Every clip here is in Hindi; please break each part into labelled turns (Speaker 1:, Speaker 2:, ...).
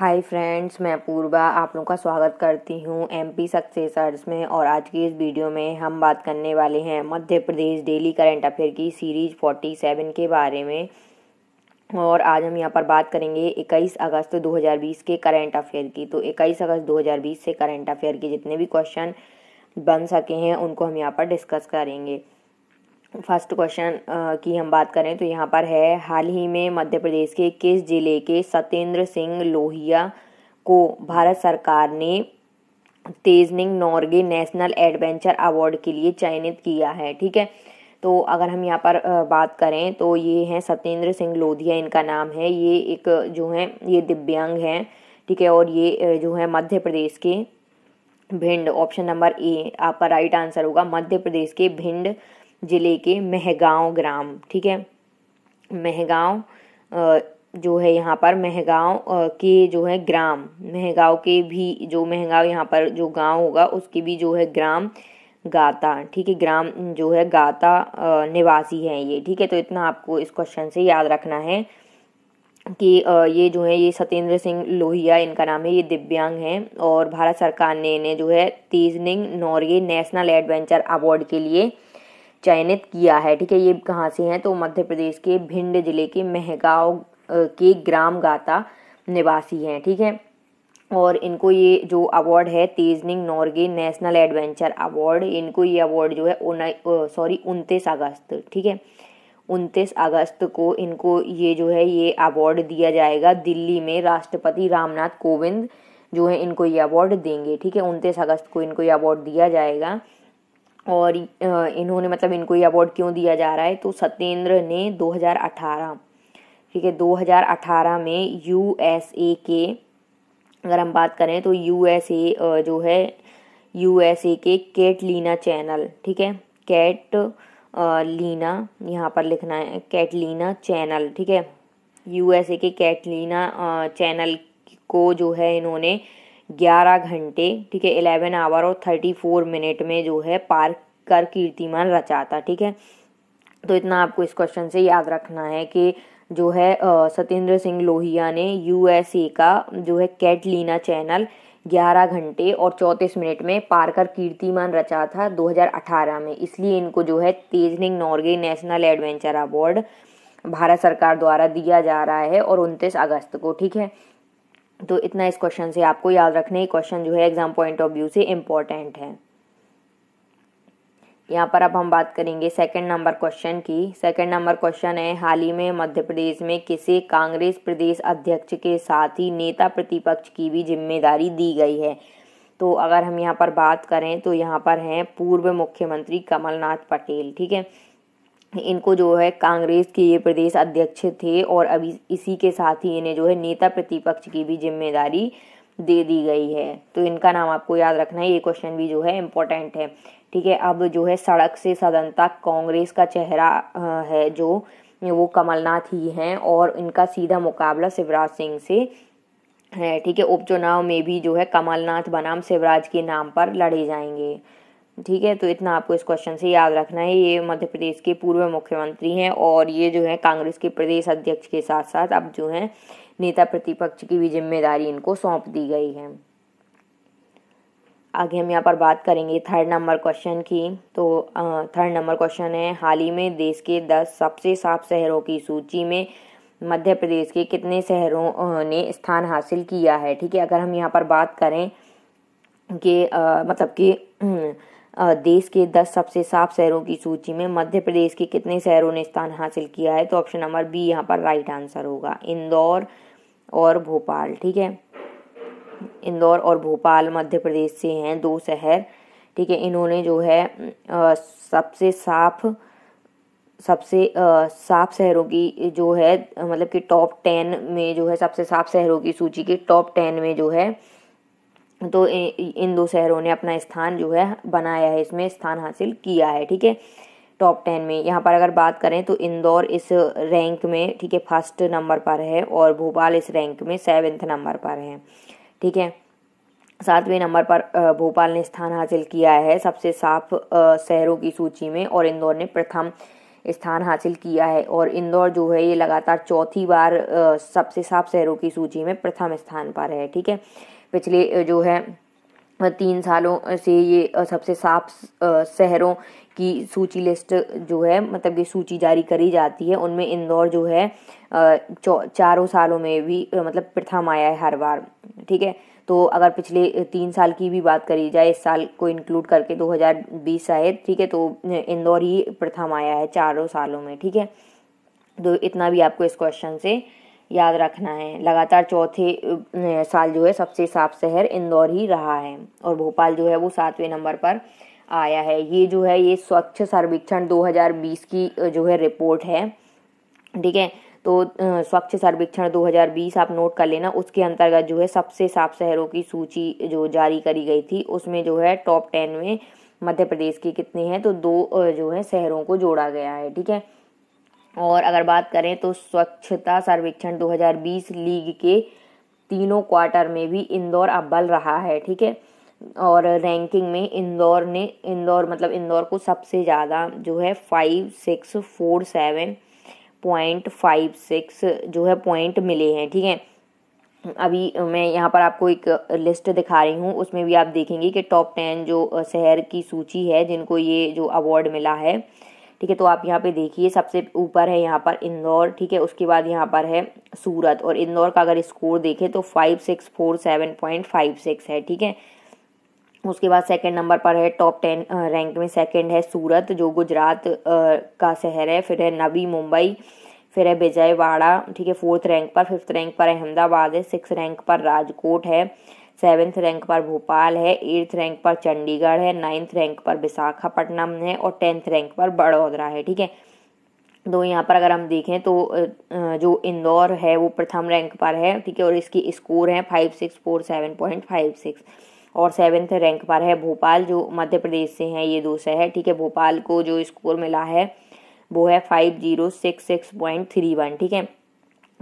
Speaker 1: हाय फ्रेंड्स मैं पूर्वा आप लोगों का स्वागत करती हूँ एम पी सक्सेसर्स में और आज की इस वीडियो में हम बात करने वाले हैं Madhya Pradesh daily current affair की सीरीज फोर्टी सेवन के बारे में और आज हम यहाँ पर बात करेंगे 21 अगस्त 2020 के करंट अफेयर की तो 21 अगस्त 2020 से करंट अफेयर के जितने भी क्वेश्चन बन सके हैं उनको हम यहाँ पर डिस्कस करेंगे फर्स्ट क्वेश्चन की हम बात करें तो यहाँ पर है हाल ही में मध्य प्रदेश के किस जिले के सत्येंद्र सिंह लोहिया को भारत सरकार ने Tenzing Norgay national adventure award के लिए चयनित किया है ठीक है तो अगर हम यहाँ पर बात करें तो ये है सत्येंद्र सिंह लोधिया इनका नाम है ये एक जो है ये दिव्यांग है ठीक है और ये जो है मध्य प्रदेश के भिंड ऑप्शन नंबर ए आपका राइट आंसर होगा मध्य प्रदेश के भिंड जिले के महगांव ग्राम ठीक है महगांव जो है यहाँ पर महगांव के जो है ग्राम महगांव के भी जो महगांव यहाँ पर जो गांव होगा उसके भी जो है ग्राम गाता ठीक है ग्राम जो है गाता निवासी है ये ठीक है तो इतना आपको इस क्वेश्चन से याद रखना है कि ये जो है ये सत्येंद्र सिंह लोहिया इनका नाम है ये दिव्यांग हैं और भारत सरकार ने इन्हें जो है Tenzing Norgay national adventure award के लिए चयनित किया है ठीक है ये कहाँ से हैं तो मध्य प्रदेश के भिंड जिले के महगाव के ग्राम गाता निवासी हैं ठीक है और इनको ये जो अवार्ड है Tenzing Norgay national adventure award इनको ये अवार्ड जो है सॉरी उनतीस अगस्त ठीक है उनतीस अगस्त को इनको ये जो है ये अवार्ड दिया जाएगा दिल्ली में राष्ट्रपति रामनाथ कोविंद जो है इनको ये अवार्ड देंगे ठीक है उनतीस अगस्त को इनको ये अवार्ड दिया जाएगा और इन्होंने मतलब इनको ये अवार्ड क्यों दिया जा रहा है तो सत्येंद्र ने 2018 ठीक है 2018 में यूएसए के अगर हम बात करें तो यूएसए जो है यूएसए के कैट लीना चैनल ठीक है कैट लीना यहाँ पर लिखना है कैट लीना चैनल ठीक है यूएसए के कैट लीना चैनल को जो है इन्होंने ग्यारह घंटे ठीक है इलेवन आवर और थर्टी फोर मिनट में जो है पार कर कीर्तिमान रचा था ठीक है तो इतना आपको इस क्वेश्चन से याद रखना है कि जो है सतेंद्र सिंह लोहिया ने यूएसए का जो है कैटलीना चैनल 11 घंटे और 34 मिनट में पार कर कीर्तिमान रचा था 2018 में इसलिए इनको जो है Tenzing Norgay national adventure award Bharat सरकार द्वारा दिया जा रहा है और उनतीस अगस्त को ठीक है तो इतना इस क्वेश्चन से आपको याद रखना है क्वेश्चन जो है एग्जाम पॉइंट ऑफ व्यू से इम्पोर्टेंट है यहाँ पर अब हम बात करेंगे सेकंड नंबर क्वेश्चन की सेकंड नंबर क्वेश्चन है हाल ही में मध्य प्रदेश में किसे कांग्रेस प्रदेश अध्यक्ष के साथ ही नेता प्रतिपक्ष की भी जिम्मेदारी दी गई है तो अगर हम यहाँ पर बात करें तो यहाँ पर हैं पूर्व मुख्यमंत्री कमलनाथ पटेल ठीक है इनको जो है कांग्रेस के ये प्रदेश अध्यक्ष थे और अभी इसी के साथ ही इन्हें जो है नेता प्रतिपक्ष की भी जिम्मेदारी दे दी गई है तो इनका नाम आपको याद रखना है ये क्वेश्चन भी जो है इम्पोर्टेंट है ठीक है अब जो है सड़क से सदन तक कांग्रेस का चेहरा है जो वो कमलनाथ ही हैं और इनका सीधा मुकाबला शिवराज सिंह से है ठीक है उपचुनाव में भी जो है कमलनाथ बनाम शिवराज के नाम पर लड़े जाएंगे ठीक है तो इतना आपको इस क्वेश्चन से याद रखना है ये मध्य प्रदेश के पूर्व मुख्यमंत्री हैं और ये जो है कांग्रेस के प्रदेश अध्यक्ष के साथ साथ अब जो है नेता प्रतिपक्ष की भी जिम्मेदारी इनको सौंप दी गई है आगे हम यहाँ पर बात करेंगे थर्ड नंबर क्वेश्चन की तो थर्ड नंबर क्वेश्चन है हाल ही में देश के दस सबसे साफ शहरों की सूची में मध्य प्रदेश के कितने शहरों ने स्थान हासिल किया है ठीक है अगर हम यहाँ पर बात करें कि मतलब कि देश के दस सबसे साफ शहरों की सूची में मध्य प्रदेश के कितने शहरों ने स्थान हासिल किया है तो ऑप्शन नंबर बी यहाँ पर राइट आंसर होगा इंदौर और भोपाल ठीक है इंदौर और भोपाल मध्य प्रदेश से हैं दो शहर ठीक है इन्होंने जो है आ, सबसे साफ सबसे साफ शहरों की जो है मतलब कि टॉप टेन में जो है सबसे साफ शहरों की सूची के टॉप टेन में जो है तो इन दो शहरों ने अपना स्थान जो है बनाया है इसमें स्थान हासिल किया है ठीक है टॉप टेन में यहाँ पर अगर बात करें तो इंदौर इस रैंक में ठीक है फर्स्ट नंबर पर है और भोपाल इस रैंक में सेवेंथ नंबर पर है ठीक है सातवें नंबर पर भोपाल ने स्थान हासिल किया है सबसे साफ शहरों की सूची में और इंदौर ने प्रथम स्थान हासिल किया है और इंदौर जो है ये लगातार चौथी बार सबसे साफ शहरों की सूची में प्रथम स्थान पर है ठीक है पिछले जो है तीन सालों से ये सबसे साफ शहरों की सूची लिस्ट जो है मतलब कि सूची जारी करी जाती है उनमें इंदौर जो है चारों सालों में भी मतलब प्रथम आया है हर बार ठीक है तो अगर पिछले तीन साल की भी बात करी जाए इस साल को इंक्लूड करके 2020 शायद ठीक है तो इंदौर ही प्रथम आया है चारों सालों में ठीक है तो इतना भी आपको इस क्वेश्चन से याद रखना है लगातार चौथे साल जो है सबसे साफ शहर इंदौर ही रहा है और भोपाल जो है वो सातवें नंबर पर आया है ये जो है ये स्वच्छ सर्वेक्षण 2020 की जो है रिपोर्ट है ठीक है तो स्वच्छ सर्वेक्षण 2020 आप नोट कर लेना उसके अंतर्गत जो है सबसे साफ शहरों की सूची जो जारी करी गई थी उसमें जो है टॉप टेन में मध्य प्रदेश के कितने हैं तो दो जो है शहरों को जोड़ा गया है ठीक है और अगर बात करें तो स्वच्छता सर्वेक्षण 2020 लीग के तीनों क्वार्टर में भी इंदौर अब्बल रहा है ठीक है और रैंकिंग में इंदौर ने इंदौर मतलब इंदौर को सबसे ज़्यादा जो है five six four seven point five six जो है पॉइंट मिले हैं ठीक है अभी मैं यहाँ पर आपको एक लिस्ट दिखा रही हूँ उसमें भी आप देखेंगे कि टॉप टेन जो शहर की सूची है जिनको ये जो अवार्ड मिला है ठीक है तो आप यहाँ पे देखिए सबसे ऊपर है यहाँ पर इंदौर ठीक है उसके बाद यहाँ पर है सूरत और इंदौर का अगर स्कोर देखें तो five six four seven point five six है ठीक है उसके बाद सेकंड नंबर पर है टॉप टेन रैंक में सेकंड है सूरत जो गुजरात का शहर है फिर है नवी मुंबई फिर है विजयवाड़ा ठीक है फोर्थ रैंक पर फिफ्थ रैंक पर अहमदाबाद है सिक्स रैंक पर राजकोट है सेवेंथ रैंक पर भोपाल है एट्थ रैंक पर चंडीगढ़ है नाइन्थ रैंक पर विशाखापट्टनम है और टेंथ रैंक पर बड़ोदरा है ठीक है तो यहाँ पर अगर हम देखें तो जो इंदौर है वो प्रथम रैंक पर है ठीक है और इसकी स्कोर है five six four seven point five six और सेवेंथ रैंक पर है भोपाल जो मध्य प्रदेश से है ये दो है ठीक है भोपाल को जो स्कोर मिला है वो है five zero six six point three one ठीक है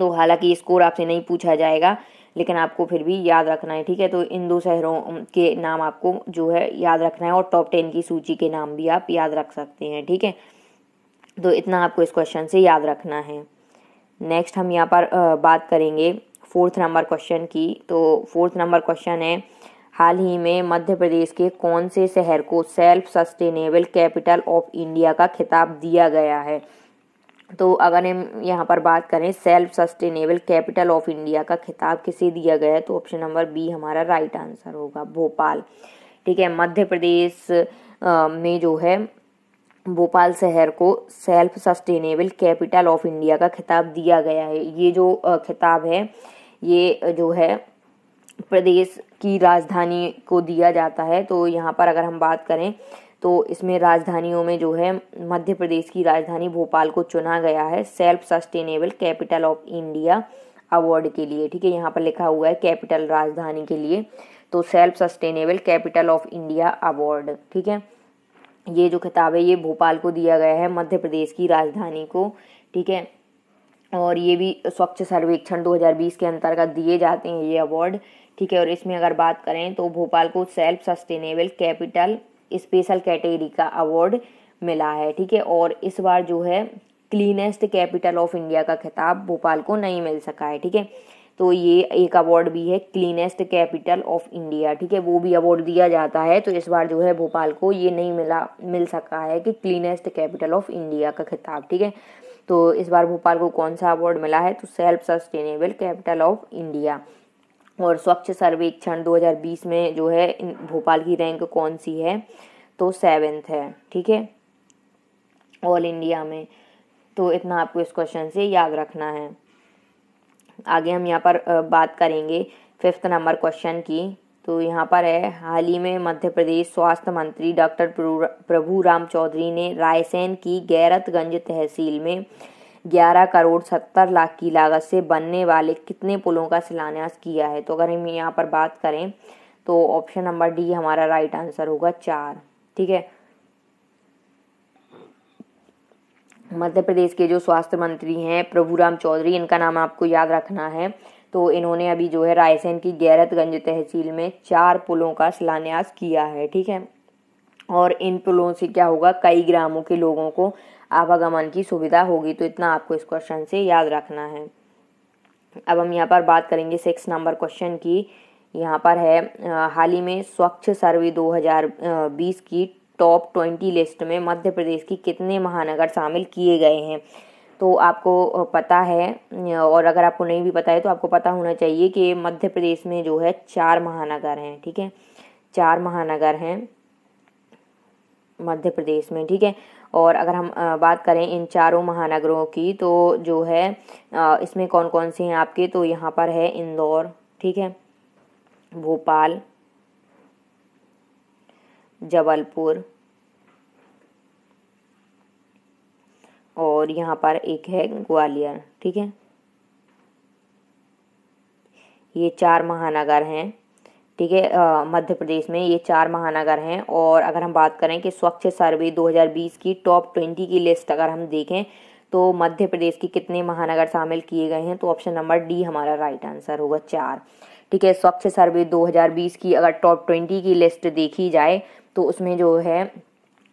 Speaker 1: तो हालांकि स्कोर आपसे नहीं पूछा जाएगा लेकिन आपको फिर भी याद रखना है ठीक है तो इन दो शहरों के नाम आपको जो है याद रखना है और टॉप टेन की सूची के नाम भी आप याद रख सकते हैं ठीक है तो इतना आपको इस क्वेश्चन से याद रखना है नेक्स्ट हम यहाँ पर बात करेंगे फोर्थ नंबर क्वेश्चन की तो फोर्थ नंबर क्वेश्चन है हाल ही में मध्य प्रदेश के कौन से शहर को self sustainable capital of India का खिताब दिया गया है तो अगर हम यहाँ पर बात करें self sustainable capital of India का खिताब किसे दिया गया है तो ऑप्शन नंबर बी हमारा राइट आंसर होगा भोपाल ठीक है मध्य प्रदेश में जो है भोपाल शहर को self sustainable capital of India का खिताब दिया गया है ये जो खिताब है ये जो है प्रदेश की राजधानी को दिया जाता है तो यहाँ पर अगर हम बात करें तो इसमें राजधानियों में जो है मध्य प्रदेश की राजधानी भोपाल को चुना गया है self sustainable capital of India award के लिए ठीक है यहाँ पर लिखा हुआ है कैपिटल राजधानी के लिए तो self sustainable capital of India award ठीक है ये जो खिताब है ये भोपाल को दिया गया है मध्य प्रदेश की राजधानी को ठीक है और ये भी स्वच्छ सर्वेक्षण 2020 के अंतर्गत दिए जाते हैं ये अवार्ड ठीक है और इसमें अगर बात करें तो भोपाल को self sustainable capital special category का अवार्ड मिला है ठीक है और इस बार जो है क्लीनेस्ट कैपिटल ऑफ इंडिया का खिताब भोपाल को नहीं मिल सका है ठीक है तो ये एक अवार्ड भी है क्लीनेस्ट कैपिटल ऑफ इंडिया ठीक है वो भी अवार्ड दिया जाता है तो इस बार जो है भोपाल को ये नहीं मिला मिल सका है कि क्लीनेस्ट कैपिटल ऑफ इंडिया का खिताब ठीक है तो इस बार भोपाल को कौन सा अवार्ड मिला है तो self sustainable capital of India और स्वच्छ सर्वेक्षण 2020 में जो है भोपाल की रैंक कौन सी है तो सेवेंथ है ठीक है ऑल इंडिया में तो इतना आपको इस क्वेश्चन से याद रखना है आगे हम यहाँ पर बात करेंगे फिफ्थ नंबर क्वेश्चन की तो यहाँ पर है हाल ही में मध्य प्रदेश स्वास्थ्य मंत्री डॉक्टर प्रभु राम चौधरी ने रायसेन की गैरतगंज तहसील में ग्यारह करोड़ सत्तर लाख की लागत से बनने वाले कितने पुलों का शिलान्यास किया है तो अगर हम यहाँ पर बात करें तो ऑप्शन नंबर डी हमारा राइट आंसर होगा चार ठीक है मध्य प्रदेश के जो स्वास्थ्य मंत्री हैं प्रभुराम चौधरी इनका नाम आपको याद रखना है तो इन्होंने अभी जो है रायसेन की गैरतगंज तहसील में चार पुलों का शिलान्यास किया है ठीक है और इन पुलों से क्या होगा कई ग्रामों के लोगों को आवागमन की सुविधा होगी तो इतना आपको इस क्वेश्चन से याद रखना है अब हम यहाँ पर बात करेंगे सिक्स नंबर क्वेश्चन की यहाँ पर है हाल ही में स्वच्छ सर्वे 2020 की टॉप ट्वेंटी लिस्ट में मध्य प्रदेश की कितने महानगर शामिल किए गए हैं तो आपको पता है और अगर आपको नहीं भी पता है तो आपको पता होना चाहिए कि मध्य प्रदेश में जो है चार महानगर हैं ठीक है चार महानगर हैं मध्य प्रदेश में ठीक है और अगर हम बात करें इन चारों महानगरों की तो जो है इसमें कौन कौन से हैं आपके तो यहाँ पर है इंदौर ठीक है भोपाल जबलपुर और यहाँ पर एक है ग्वालियर ठीक है ये चार महानगर हैं ठीक है मध्य प्रदेश में ये चार महानगर हैं और अगर हम बात करें कि स्वच्छ सर्वे 2020 की टॉप 20 की लिस्ट अगर हम देखें तो मध्य प्रदेश के कितने महानगर शामिल किए गए हैं तो ऑप्शन नंबर डी हमारा राइट आंसर होगा चार ठीक है स्वच्छ सर्वे 2020 की अगर टॉप 20 की लिस्ट देखी जाए तो उसमें जो है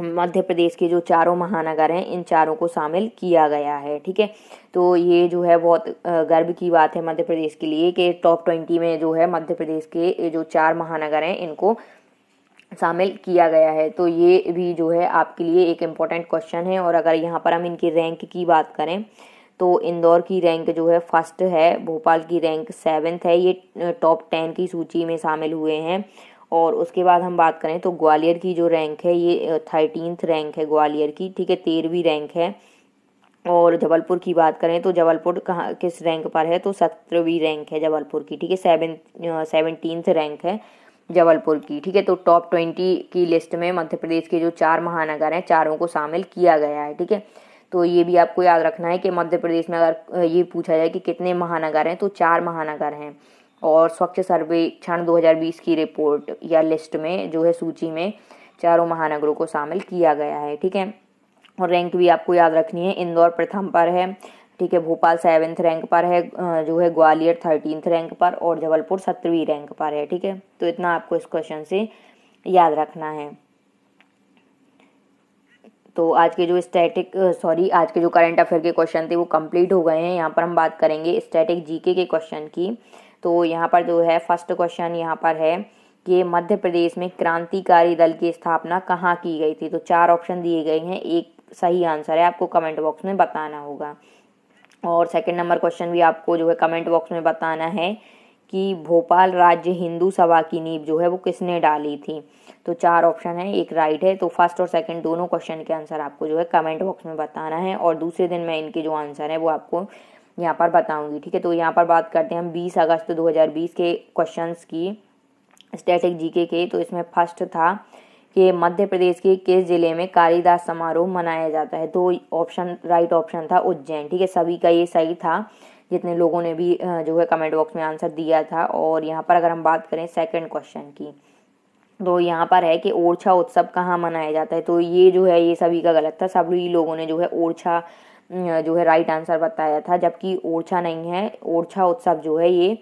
Speaker 1: मध्य प्रदेश के जो चारों महानगर हैं इन चारों को शामिल किया गया है ठीक है तो ये जो है बहुत गर्व की बात है मध्य प्रदेश के लिए कि टॉप ट्वेंटी में जो है मध्य प्रदेश के जो चार महानगर हैं इनको शामिल किया गया है तो ये भी जो है आपके लिए एक इम्पॉर्टेंट क्वेश्चन है और अगर यहाँ पर हम इनकी रैंक की बात करें तो इंदौर की रैंक जो है फर्स्ट है भोपाल की रैंक सेवेंथ है ये टॉप टेन की सूची में शामिल हुए हैं और उसके बाद हम बात करें तो ग्वालियर की जो रैंक है ये थर्टीनथ रैंक है ग्वालियर की ठीक है तेरहवीं रैंक है और जबलपुर की बात करें तो जबलपुर कहाँ किस रैंक पर है तो सत्रहवीं रैंक है जबलपुर की ठीक है सेवन सेवनटीन्थ रैंक है जबलपुर की ठीक है तो टॉप ट्वेंटी की लिस्ट में मध्य प्रदेश के जो चार महानगर हैं चारों को शामिल किया गया है ठीक है तो ये भी आपको याद रखना है कि मध्य प्रदेश में अगर ये पूछा जाए कि कितने महानगर हैं तो चार महानगर हैं और स्वच्छ सर्वेक्षण 2020 की रिपोर्ट या लिस्ट में जो है सूची में चारों महानगरों को शामिल किया गया है ठीक है और रैंक भी आपको याद रखनी है इंदौर प्रथम पर है ठीक है भोपाल सेवेंथ रैंक पर है जो है ग्वालियर थर्टीनथ रैंक पर और जबलपुर सत्रहवीं रैंक पर है ठीक है तो इतना आपको इस क्वेश्चन से याद रखना है तो आज के जो स्टैटिक सॉरी आज के जो करंट अफेयर के क्वेश्चन थे वो कंप्लीट हो गए हैं यहाँ पर हम बात करेंगे स्टैटिक जीके के क्वेश्चन की तो यहाँ पर जो है फर्स्ट क्वेश्चन यहाँ पर है कि मध्य प्रदेश में क्रांतिकारी दल की स्थापना कहाँ की गई थी तो चार ऑप्शन दिए गए हैं एक सही आंसर है आपको कमेंट बॉक्स में बताना होगा और सेकंड नंबर क्वेश्चन भी आपको जो है कमेंट बॉक्स में बताना है कि भोपाल राज्य हिंदू सभा की नींव जो है वो किसने डाली थी तो चार ऑप्शन है एक राइट है तो फर्स्ट और सेकंड दोनों क्वेश्चन के आंसर आपको जो है कमेंट बॉक्स में बताना है और दूसरे दिन मैं इनके जो आंसर है वो आपको यहाँ पर बताऊंगी ठीक है तो यहाँ पर बात करते हैं हम बीस अगस्त 2020 के क्वेश्चंस की स्टैटिक जीके के तो इसमें फर्स्ट था कि मध्य प्रदेश के किस जिले में कालिदास समारोह मनाया जाता है तो ऑप्शन राइट ऑप्शन था उज्जैन ठीक है सभी का ये सही था जितने लोगों ने भी जो है कमेंट बॉक्स में आंसर दिया था और यहाँ पर अगर हम बात करें सेकंड क्वेश्चन की तो यहाँ पर है कि ओरछा उत्सव कहाँ मनाया जाता है तो ये जो है ये सभी का गलत था सभी लोगों ने जो है ओरछा जो है राइट आंसर बताया था जबकि ओरछा नहीं है ओरछा उत्सव जो है ये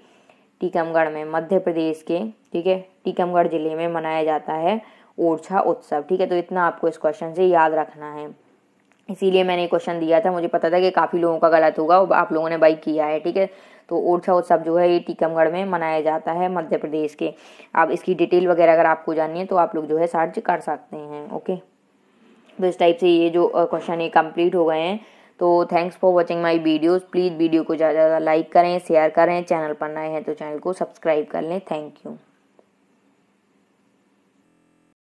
Speaker 1: टीकमगढ़ में मध्य प्रदेश के ठीक है टीकमगढ़ जिले में मनाया जाता है ओरछा उत्सव ठीक है तो इतना आपको इस क्वेश्चन से याद रखना है इसीलिए मैंने क्वेश्चन दिया था मुझे पता था कि काफ़ी लोगों का गलत होगा आप लोगों ने बाइक किया है ठीक है तो ओरछा उत्सव जो है ये टीकमगढ़ में मनाया जाता है मध्य प्रदेश के आप इसकी डिटेल वगैरह अगर आपको जाननी है तो आप लोग जो है सर्च कर सकते हैं ओके तो इस टाइप से ये जो क्वेश्चन ये कंप्लीट हो गए हैं तो thanks for watching my videos please video को ज़्यादा ज़्यादा लाइक करें शेयर करें चैनल पर नए हैं तो चैनल को सब्सक्राइब कर लें थैंक यू